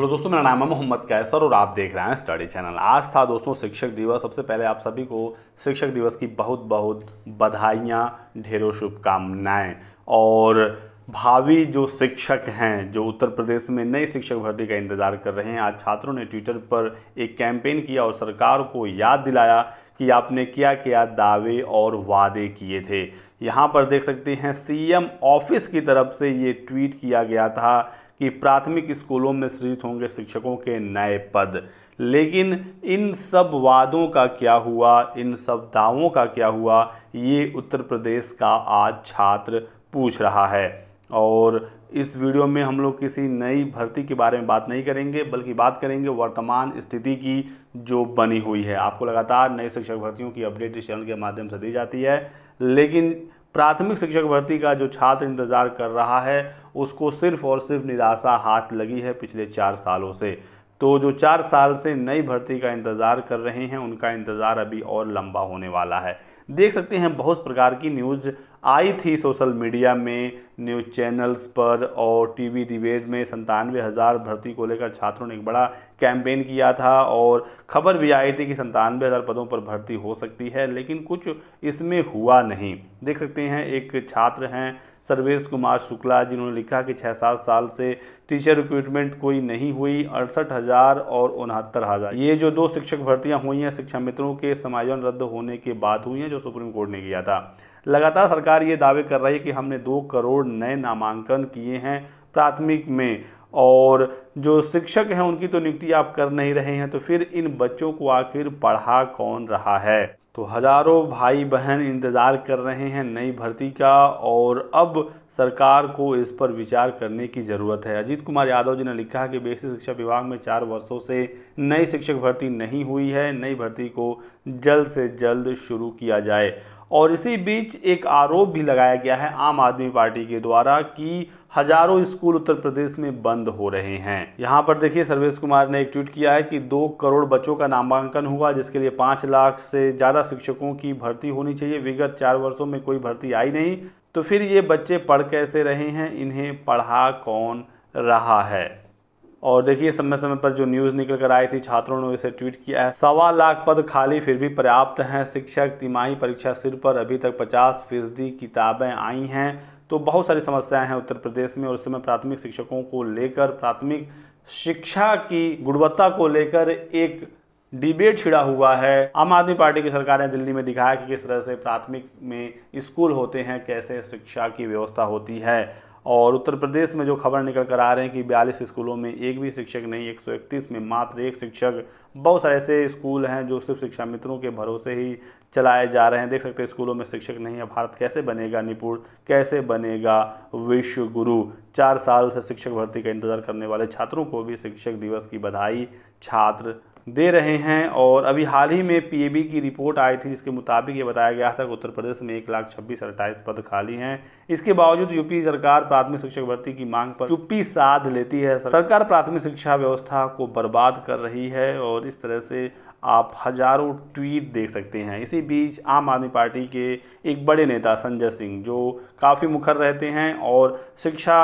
hello दोस्तों मेरा नाम है मोहम्मद कैसर और आप देख रहे हैं स्टडी चैनल आज था दोस्तों शिक्षक दिवस सबसे पहले आप सभी को शिक्षक दिवस की बहुत बहुत बधाइयाँ ढेरों शुभकामनाएँ और भावी जो शिक्षक हैं जो उत्तर प्रदेश में नई शिक्षक भर्ती का इंतज़ार कर रहे हैं आज छात्रों ने ट्विटर पर एक कैंपेन किया और सरकार को याद दिलाया कि आपने क्या क्या दावे और वादे किए थे यहाँ पर देख सकते हैं सीएम ऑफिस की तरफ से ये ट्वीट किया गया था कि प्राथमिक स्कूलों में सृजित होंगे शिक्षकों के नए पद लेकिन इन सब वादों का क्या हुआ इन सब दावों का क्या हुआ ये उत्तर प्रदेश का आज छात्र पूछ रहा है और इस वीडियो में हम लोग किसी नई भर्ती के बारे में बात नहीं करेंगे बल्कि बात करेंगे वर्तमान स्थिति की जो बनी हुई है आपको लगातार नई शिक्षक भर्तियों की अपडेट इस चैनल के माध्यम से दी जाती है लेकिन प्राथमिक शिक्षक भर्ती का जो छात्र इंतज़ार कर रहा है उसको सिर्फ और सिर्फ निराशा हाथ लगी है पिछले चार सालों से तो जो चार साल से नई भर्ती का इंतज़ार कर रहे हैं उनका इंतज़ार अभी और लंबा होने वाला है देख सकते हैं बहुत प्रकार की न्यूज़ आई थी सोशल मीडिया में न्यूज़ चैनल्स पर और टीवी डिबेट में संतानवे हज़ार भर्ती को लेकर छात्रों ने एक बड़ा कैंपेन किया था और खबर भी आई थी कि संतानवे हज़ार पदों पर भर्ती हो सकती है लेकिन कुछ इसमें हुआ नहीं देख सकते हैं एक छात्र हैं सर्वेश कुमार शुक्ला जिन्होंने लिखा कि छः सात साल से टीचर रिक्रूटमेंट कोई नहीं हुई अड़सठ हज़ार और उनहत्तर हज़ार ये जो दो शिक्षक भर्तियां हुई हैं शिक्षा मित्रों के समायोजन रद्द होने के बाद हुई हैं जो सुप्रीम कोर्ट ने किया था लगातार सरकार ये दावे कर रही है कि हमने दो करोड़ नए नामांकन किए हैं प्राथमिक में और जो शिक्षक हैं उनकी तो नियुक्ति आप कर नहीं रहे हैं तो फिर इन बच्चों को आखिर पढ़ा कौन रहा है तो हजारों भाई बहन इंतज़ार कर रहे हैं नई भर्ती का और अब सरकार को इस पर विचार करने की ज़रूरत है अजीत कुमार यादव जी ने लिखा है कि बेसिक शिक्षा विभाग में चार वर्षों से नई शिक्षक भर्ती नहीं हुई है नई भर्ती को जल्द से जल्द शुरू किया जाए और इसी बीच एक आरोप भी लगाया गया है आम आदमी पार्टी के द्वारा कि हजारों स्कूल उत्तर प्रदेश में बंद हो रहे हैं यहाँ पर देखिए सर्वेश कुमार ने एक ट्वीट किया है कि दो करोड़ बच्चों का नामांकन हुआ जिसके लिए पाँच लाख से ज़्यादा शिक्षकों की भर्ती होनी चाहिए विगत चार वर्षों में कोई भर्ती आई नहीं तो फिर ये बच्चे पढ़ कैसे रहे हैं इन्हें पढ़ा कौन रहा है और देखिए समय समय पर जो न्यूज़ निकल कर आई थी छात्रों ने इसे ट्वीट किया है सवा लाख पद खाली फिर भी पर्याप्त हैं शिक्षक तिमाही परीक्षा सिर पर अभी तक 50 फीसदी किताबें आई हैं तो बहुत सारी समस्याएं हैं उत्तर प्रदेश में और इस समय प्राथमिक शिक्षकों को लेकर प्राथमिक शिक्षा की गुणवत्ता को लेकर एक डिबेट छिड़ा हुआ है आम आदमी पार्टी की सरकार ने दिल्ली में दिखाया कि किस तरह से प्राथमिक में स्कूल होते हैं कैसे शिक्षा की व्यवस्था होती है और उत्तर प्रदेश में जो खबर निकल कर आ रहे हैं कि बयालीस स्कूलों में एक भी शिक्षक नहीं एक में मात्र एक शिक्षक बहुत सारे ऐसे स्कूल हैं जो सिर्फ शिक्षा मित्रों के भरोसे ही चलाए जा रहे हैं देख सकते हैं स्कूलों में शिक्षक नहीं है भारत कैसे बनेगा निपुण कैसे बनेगा विश्व गुरु चार साल से शिक्षक भर्ती का इंतजार करने वाले छात्रों को भी शिक्षक दिवस की बधाई छात्र दे रहे हैं और अभी हाल ही में पीएबी की रिपोर्ट आई थी जिसके मुताबिक ये बताया गया था कि उत्तर प्रदेश में एक लाख छब्बीस अट्ठाईस पद खाली हैं इसके बावजूद यूपी सरकार प्राथमिक शिक्षक भर्ती की मांग पर चुप्पी साध लेती है सरकार प्राथमिक शिक्षा व्यवस्था को बर्बाद कर रही है और इस तरह से आप हजारों ट्वीट देख सकते हैं इसी बीच आम आदमी पार्टी के एक बड़े नेता संजय सिंह जो काफ़ी मुखर रहते हैं और शिक्षा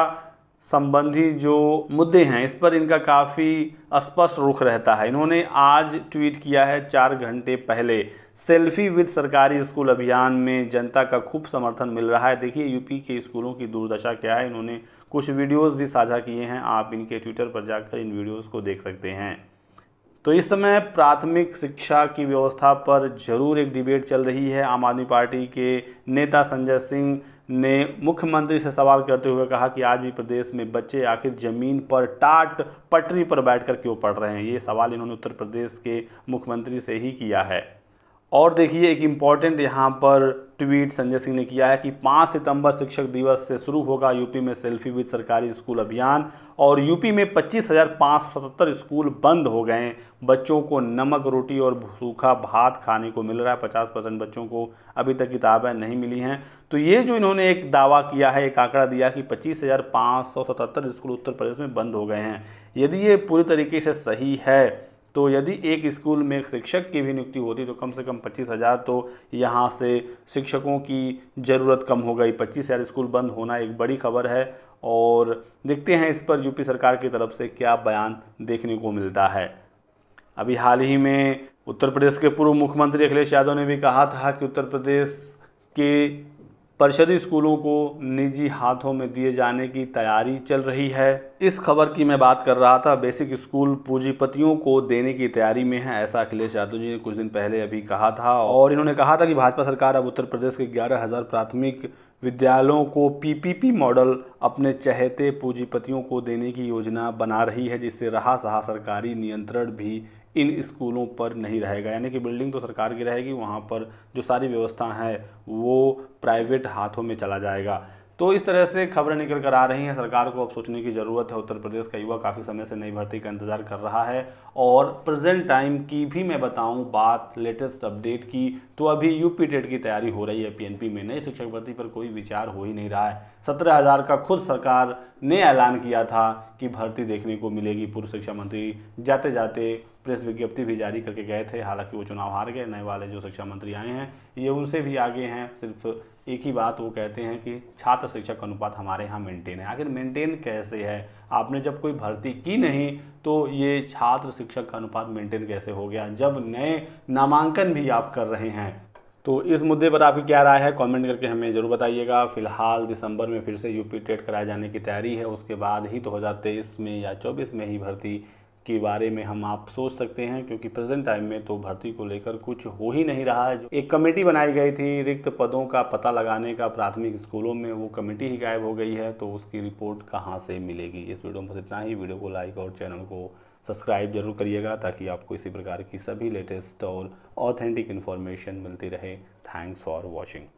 संबंधी जो मुद्दे हैं इस पर इनका काफ़ी स्पष्ट रुख रहता है इन्होंने आज ट्वीट किया है चार घंटे पहले सेल्फी विद सरकारी स्कूल अभियान में जनता का खूब समर्थन मिल रहा है देखिए यूपी के स्कूलों की दुर्दशा क्या है इन्होंने कुछ वीडियोस भी साझा किए हैं आप इनके ट्विटर पर जाकर इन वीडियोस को देख सकते हैं तो इस समय प्राथमिक शिक्षा की व्यवस्था पर जरूर एक डिबेट चल रही है आम आदमी पार्टी के नेता संजय सिंह ने मुख्यमंत्री से सवाल करते हुए कहा कि आज भी प्रदेश में बच्चे आखिर ज़मीन पर टाट पटरी पर बैठकर क्यों पढ़ रहे हैं ये सवाल इन्होंने उत्तर प्रदेश के मुख्यमंत्री से ही किया है और देखिए एक इम्पॉर्टेंट यहाँ पर ट्वीट संजय सिंह ने किया है कि 5 सितंबर शिक्षक दिवस से शुरू होगा यूपी में सेल्फी विद सरकारी स्कूल अभियान और यूपी में पच्चीस स्कूल बंद हो गए बच्चों को नमक रोटी और सूखा भात खाने को मिल रहा है 50 परसेंट बच्चों को अभी तक किताबें नहीं मिली हैं तो ये जो इन्होंने एक दावा किया है एक आंकड़ा दिया कि पच्चीस स्कूल उत्तर प्रदेश में बंद हो गए हैं यदि ये पूरी तरीके से सही है तो यदि एक स्कूल में एक शिक्षक की भी नियुक्ति होती तो कम से कम पच्चीस हज़ार तो यहाँ से शिक्षकों की ज़रूरत कम हो गई पच्चीस हज़ार स्कूल बंद होना एक बड़ी खबर है और देखते हैं इस पर यूपी सरकार की तरफ से क्या बयान देखने को मिलता है अभी हाल ही में उत्तर प्रदेश के पूर्व मुख्यमंत्री अखिलेश यादव ने भी कहा था कि उत्तर प्रदेश के परिषदी स्कूलों को निजी हाथों में दिए जाने की तैयारी चल रही है इस खबर की मैं बात कर रहा था बेसिक स्कूल पूंजीपतियों को देने की तैयारी में है ऐसा अखिलेश यादव जी ने कुछ दिन पहले अभी कहा था और इन्होंने कहा था कि भाजपा सरकार अब उत्तर प्रदेश के ग्यारह हज़ार प्राथमिक विद्यालयों को पीपीपी मॉडल अपने चहेते पूंजीपतियों को देने की योजना बना रही है जिससे रहा सहा सरकारी नियंत्रण भी इन स्कूलों पर नहीं रहेगा यानी कि बिल्डिंग तो सरकार की रहेगी वहाँ पर जो सारी व्यवस्था है वो प्राइवेट हाथों में चला जाएगा तो इस तरह से खबरें निकल कर आ रही हैं सरकार को अब सोचने की ज़रूरत है उत्तर प्रदेश का युवा काफ़ी समय से नई भर्ती का इंतज़ार कर रहा है और प्रेजेंट टाइम की भी मैं बताऊं बात लेटेस्ट अपडेट की तो अभी यूपी टेट की तैयारी हो रही है पीएनपी में नई शिक्षक भर्ती पर कोई विचार हो ही नहीं रहा है सत्रह हजार का खुद सरकार ने ऐलान किया था कि भर्ती देखने को मिलेगी पूर्व शिक्षा मंत्री जाते जाते प्रेस विज्ञप्ति भी जारी करके गए थे हालांकि वो चुनाव हार गए नए वाले जो शिक्षा मंत्री आए हैं ये उनसे भी आगे हैं सिर्फ एक ही बात वो कहते हैं कि छात्र शिक्षक अनुपात हमारे यहाँ मेंटेन है आखिर मेंटेन कैसे है आपने जब कोई भर्ती की नहीं तो ये छात्र शिक्षक का अनुपात मेंटेन कैसे हो गया जब नए नामांकन भी आप कर रहे हैं तो इस मुद्दे पर आपकी क्या राय है कमेंट करके हमें ज़रूर बताइएगा फिलहाल दिसंबर में फिर से यूपी टेट कराए जाने की तैयारी है उसके बाद ही 2023 में या 24 में ही भर्ती के बारे में हम आप सोच सकते हैं क्योंकि प्रेजेंट टाइम में तो भर्ती को लेकर कुछ हो ही नहीं रहा है एक कमेटी बनाई गई थी रिक्त पदों का पता लगाने का प्राथमिक स्कूलों में वो कमेटी ही गायब हो गई है तो उसकी रिपोर्ट कहाँ से मिलेगी इस वीडियो में बस इतना ही वीडियो को लाइक और चैनल को सब्सक्राइब जरूर करिएगा ताकि आपको इसी प्रकार की सभी लेटेस्ट और ऑथेंटिक इन्फॉर्मेशन मिलती रहे थैंक्स फॉर वॉचिंग